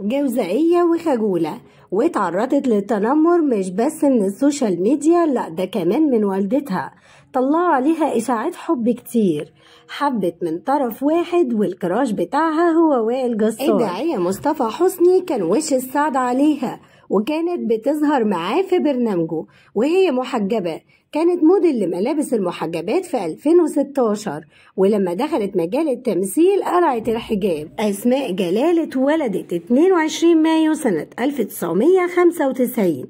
جوزائية وخجولة واتعرضت للتنمر مش بس من السوشيال ميديا لا ده كمان من والدتها طلعوا عليها إشاعات حب كتير حبت من طرف واحد والكراش بتاعها هو وائل جسار الداعية مصطفى حسني كان وش السعد عليها وكانت بتظهر معاه في برنامجه وهي محجبة كانت موديل لملابس المحجبات في 2016 ولما دخلت مجال التمثيل قرعت الحجاب أسماء جلال اتولدت 22 مايو سنة 1995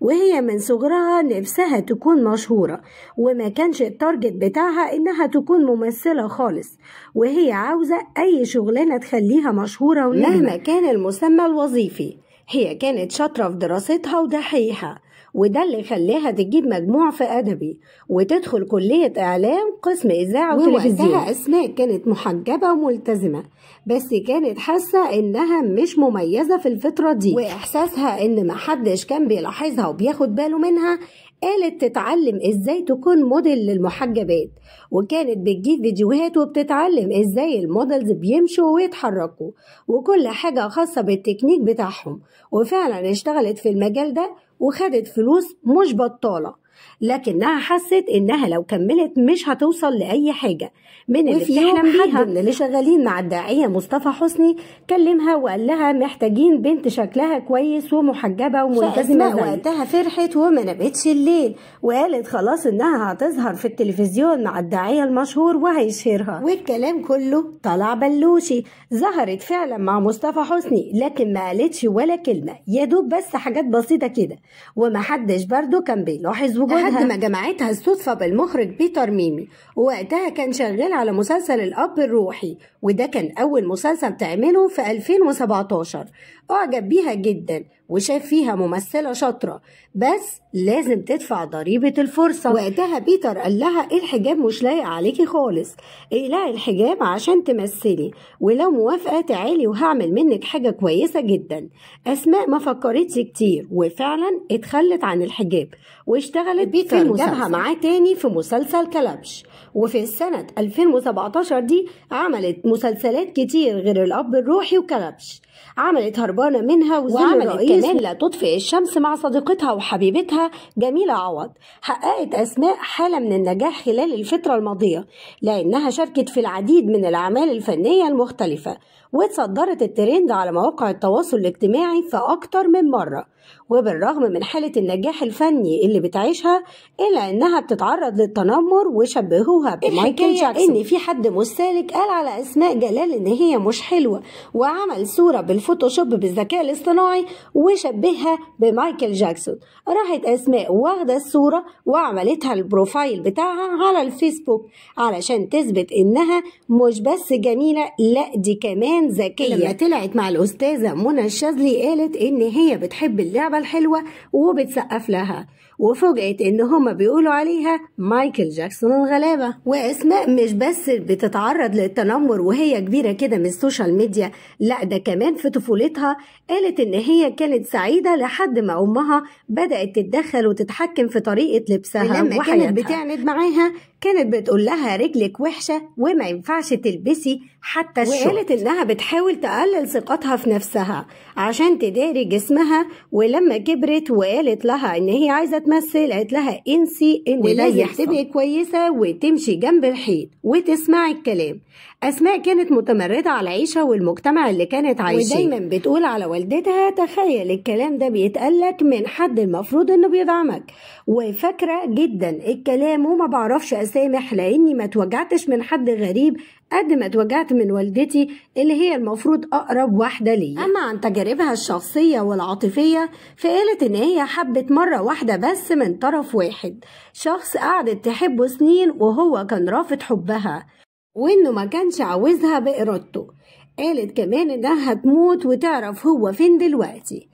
وهي من صغرها نفسها تكون مشهورة وما كانش التارجت بتاعها إنها تكون ممثلة خالص وهي عاوزة أي شغلانة تخليها مشهورة ونجمة مهما كان المسمى الوظيفي هي كانت شاطرة في دراستها ودحيحة وده اللي خلاها تجيب مجموع في أدبي وتدخل كلية إعلام قسم إذاعة وتلفزيون أسماء كانت محجبة وملتزمة بس كانت حاسة إنها مش مميزة في الفترة دي وإحساسها إن محدش كان بيلاحظها وبياخد باله منها قالت تتعلم ازاي تكون موديل للمحجبات وكانت بتجيب فيديوهات وبتتعلم ازاي المودلز بيمشوا ويتحركوا وكل حاجة خاصة بالتكنيك بتاعهم وفعلا اشتغلت في المجال ده وخدت فلوس مش بطالة لكنها حست انها لو كملت مش هتوصل لاي حاجه من اللي بتحلم بيها من اللي شغالين مع الداعيه مصطفى حسني كلمها وقال لها محتاجين بنت شكلها كويس ومحجبه وملتزمه وقتها فرحت وما نامتش الليل وقالت خلاص انها هتظهر في التلفزيون مع الداعيه المشهور وهيشهرها والكلام كله طلع بلوشي ظهرت فعلا مع مصطفى حسني لكن ما قالتش ولا كلمه يا دوب بس حاجات بسيطه كده ومحدش برده كان بيلاحظ وجودها لحد ما جمعتها الصدفة بالمخرج بيتر ميمي ووقتها كان شغال على مسلسل الأب الروحي وده كان أول مسلسل تعمله في 2017 أعجب بيها جدا وشاف فيها ممثلة شاطرة بس لازم تدفع ضريبة الفرصة وقتها بيتر قال لها إيه الحجاب مش لايق عليكي خالص اقلعي الحجاب عشان تمثلي ولو موافقة تعالي وهعمل منك حاجة كويسة جدا أسماء ما فكرتش كتير وفعلا اتخلت عن الحجاب واشتغلت بيتر جابها معاه تاني في مسلسل كلبش وفي السنة 2017 دي عملت مسلسلات كتير غير الأب الروحي وكلبش عملت هربانة منها وزن الرئيس كمان لا تطفئ الشمس مع صديقتها وحبيبتها جميلة عوض حققت أسماء حالة من النجاح خلال الفترة الماضية لأنها شاركت في العديد من الأعمال الفنية المختلفة وتصدرت الترند على مواقع التواصل الاجتماعي في أكتر من مرة وبالرغم من حالة النجاح الفني اللي بتعيشها إلا إنها بتتعرض للتنمر وشبهوها بمايكل جاكسون إن في حد مستهلك قال على أسماء جلال إن هي مش حلوة وعمل صورة بالفوتوشوب بالذكاء الاصطناعي و وشبهها بمايكل جاكسون راحت أسماء واخدة الصورة وعملتها البروفايل بتاعها على الفيسبوك علشان تثبت إنها مش بس جميلة لا دي كمان ذكية لما طلعت مع الأستاذة منى الشاذلي قالت إن هي بتحب اللعبة الحلوة وبتسقف لها وفوجئت إن هما بيقولوا عليها مايكل جاكسون الغلابة وأسماء مش بس بتتعرض للتنمر وهي كبيرة كده من السوشيال ميديا لا ده كمان في طفولتها قالت إن هي كانت كانت سعيدة لحد ما أمها بدأت تتدخل وتتحكم في طريقة لبسها ولما كانت بتعند معاها كانت بتقول لها رجلك وحشة وما ينفعش تلبسي حتى الشورت وقالت إنها بتحاول تقلل ثقتها في نفسها عشان تداري جسمها ولما كبرت وقالت لها إن هي عايزة تمثل قالت لها انسي إن لازم تبقي كويسة وتمشي جنب الحيط وتسمعي الكلام أسماء كانت متمردة على العيشة والمجتمع اللي كانت عايشة ودايما بتقول على والدتها تخيل الكلام ده بيتقالك من حد المفروض إنه بيدعمك وفاكرة جدا الكلام وما بعرفش أسماء سامح لاني ما توجعتش من حد غريب قد ما اتوجعت من والدتي اللي هي المفروض اقرب واحده ليا اما عن تجاربها الشخصيه والعاطفيه فقالت ان هي حبت مره واحده بس من طرف واحد شخص قعدت تحبه سنين وهو كان رافض حبها وانه ما كانش عاوزها بارادته قالت كمان انها هتموت وتعرف هو فين دلوقتي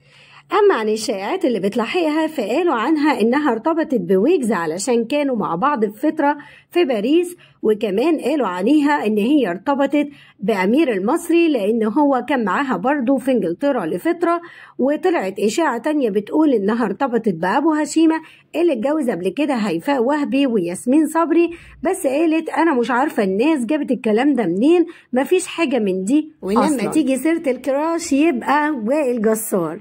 أما عن الشائعات اللي بتلاحقها فقالوا عنها إنها ارتبطت بويجز علشان كانوا مع بعض في فترة في باريس وكمان قالوا عليها إن هي ارتبطت بأمير المصري لأن هو كان معاها برضه في إنجلترا لفترة وطلعت إشاعة تانية بتقول إنها ارتبطت بأبو هشيمة اللي اتجوز قبل كده هيفاء وهبي وياسمين صبري بس قالت أنا مش عارفة الناس جابت الكلام ده منين مفيش حاجة من دي ولما تيجي سيرة الكراش يبقى وائل جسار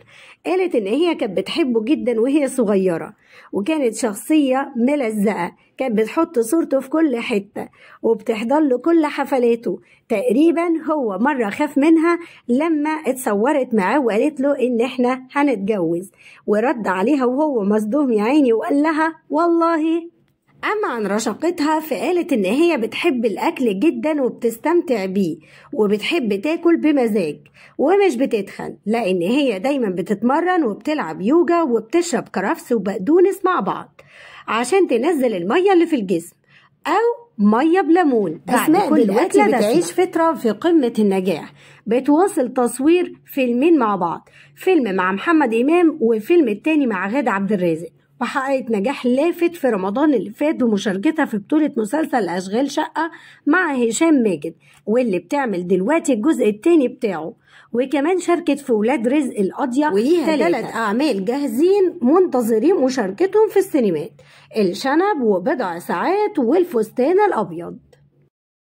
قالت إن هي كانت بتحبه جدا وهي صغيرة وكانت شخصية ملزقة كانت بتحط صورته في كل حتة وبتحضر له كل حفلاته تقريبا هو مرة خاف منها لما اتصورت معاه وقالت له إن إحنا هنتجوز ورد عليها وهو مصدوم يا عيني وقال لها والله أما عن رشاقتها فقالت إن هي بتحب الأكل جدا وبتستمتع بيه وبتحب تاكل بمزاج ومش بتتخن لأن هي دايما بتتمرن وبتلعب يوجا وبتشرب كرفس وبقدونس مع بعض عشان تنزل المية اللي في الجسم أو ميه بليمون اسماء كل الاكل بتعيش فتره في قمه النجاح بتواصل تصوير فيلمين مع بعض فيلم مع محمد امام وفيلم التاني مع غاده عبد الرازق وحققت نجاح لافت في رمضان اللي فات بمشاركتها في بطولة مسلسل أشغال شقة مع هشام ماجد واللي بتعمل دلوقتي الجزء التاني بتاعه وكمان شاركت في ولاد رزق القاضية وليها ثلاث أعمال جاهزين منتظرين مشاركتهم في السينمات الشنب وبضع ساعات والفستان الأبيض